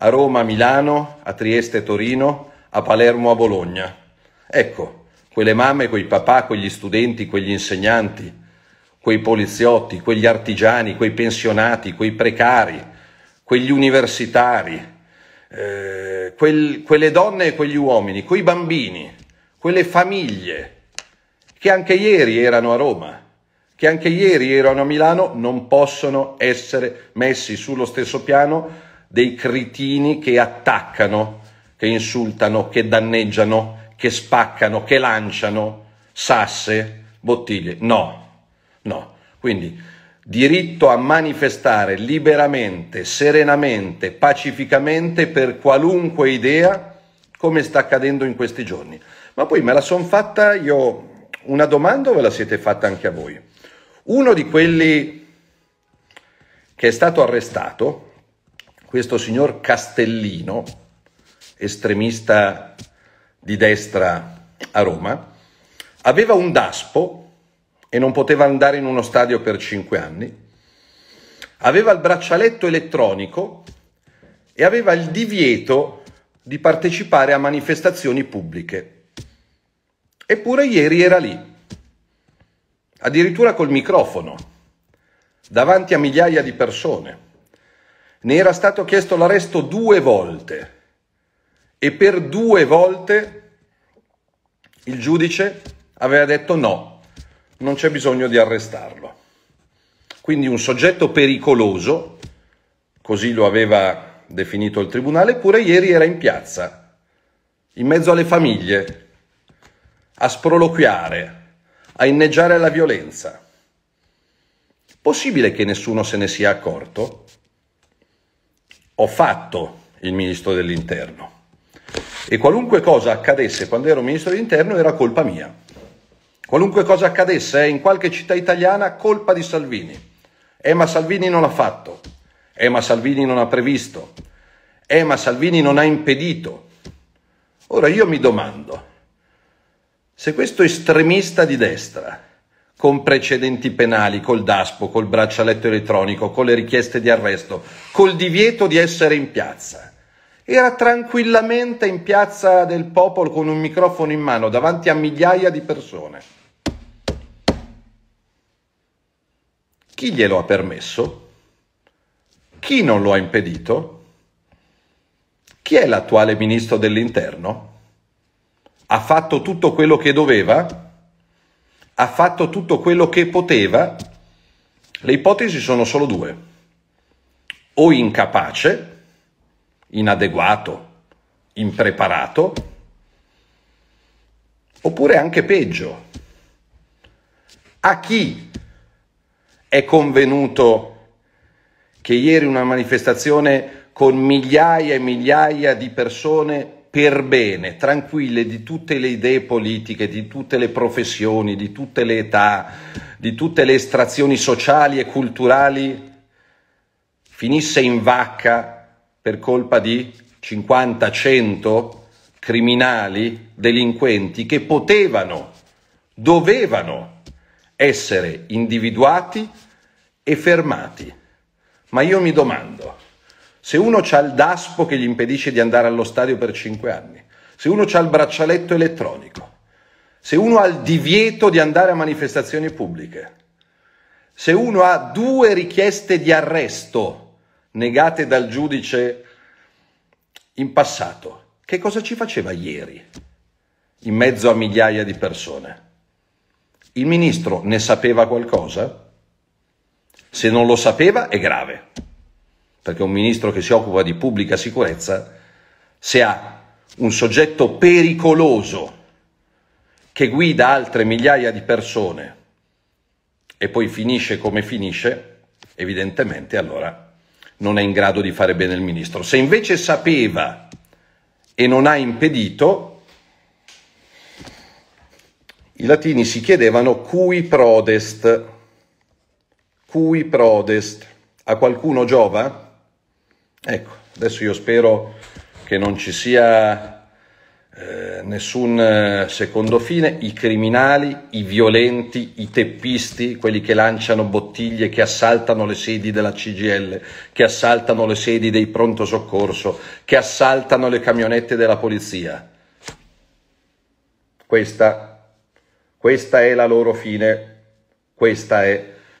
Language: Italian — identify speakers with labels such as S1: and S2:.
S1: a Roma, a Milano, a Trieste, a Torino, a Palermo, a Bologna. Ecco, quelle mamme, quei papà, quegli studenti, quegli insegnanti, quei poliziotti, quegli artigiani, quei pensionati, quei precari, quegli universitari, eh, quel, quelle donne e quegli uomini, quei bambini, quelle famiglie che anche ieri erano a Roma, che anche ieri erano a Milano, non possono essere messi sullo stesso piano dei cretini che attaccano, che insultano, che danneggiano, che spaccano, che lanciano sasse, bottiglie. No, no. Quindi diritto a manifestare liberamente, serenamente, pacificamente per qualunque idea, come sta accadendo in questi giorni. Ma poi me la son fatta io una domanda o ve la siete fatta anche a voi? Uno di quelli che è stato arrestato questo signor Castellino, estremista di destra a Roma, aveva un daspo e non poteva andare in uno stadio per cinque anni, aveva il braccialetto elettronico e aveva il divieto di partecipare a manifestazioni pubbliche. Eppure ieri era lì, addirittura col microfono, davanti a migliaia di persone ne era stato chiesto l'arresto due volte e per due volte il giudice aveva detto no, non c'è bisogno di arrestarlo. Quindi un soggetto pericoloso, così lo aveva definito il tribunale, eppure ieri era in piazza, in mezzo alle famiglie, a sproloquiare, a inneggiare alla violenza. Possibile che nessuno se ne sia accorto? ho fatto il ministro dell'interno e qualunque cosa accadesse quando ero ministro dell'interno era colpa mia. Qualunque cosa accadesse eh, in qualche città italiana, colpa di Salvini. Eh, ma Salvini non ha fatto. Eh, ma Salvini non ha previsto. Eh, ma Salvini non ha impedito. Ora io mi domando, se questo estremista di destra con precedenti penali, col DASPO, col braccialetto elettronico, con le richieste di arresto, col divieto di essere in piazza. Era tranquillamente in piazza del popolo con un microfono in mano davanti a migliaia di persone. Chi glielo ha permesso? Chi non lo ha impedito? Chi è l'attuale ministro dell'interno? Ha fatto tutto quello che doveva? ha fatto tutto quello che poteva, le ipotesi sono solo due. O incapace, inadeguato, impreparato, oppure anche peggio. A chi è convenuto che ieri una manifestazione con migliaia e migliaia di persone per bene, tranquille di tutte le idee politiche, di tutte le professioni, di tutte le età, di tutte le estrazioni sociali e culturali, finisse in vacca per colpa di 50-100 criminali, delinquenti che potevano, dovevano essere individuati e fermati. Ma io mi domando, se uno ha il daspo che gli impedisce di andare allo stadio per 5 anni, se uno ha il braccialetto elettronico, se uno ha il divieto di andare a manifestazioni pubbliche, se uno ha due richieste di arresto negate dal giudice in passato, che cosa ci faceva ieri in mezzo a migliaia di persone? Il ministro ne sapeva qualcosa? Se non lo sapeva è grave perché un ministro che si occupa di pubblica sicurezza, se ha un soggetto pericoloso che guida altre migliaia di persone e poi finisce come finisce, evidentemente allora non è in grado di fare bene il ministro. Se invece sapeva e non ha impedito, i latini si chiedevano cui prodest, cui prodest, a qualcuno giova? Ecco, adesso io spero che non ci sia eh, nessun eh, secondo fine, i criminali, i violenti, i teppisti, quelli che lanciano bottiglie, che assaltano le sedi della CGL, che assaltano le sedi dei pronto soccorso, che assaltano le camionette della polizia. Questa, questa è la loro fine, questa è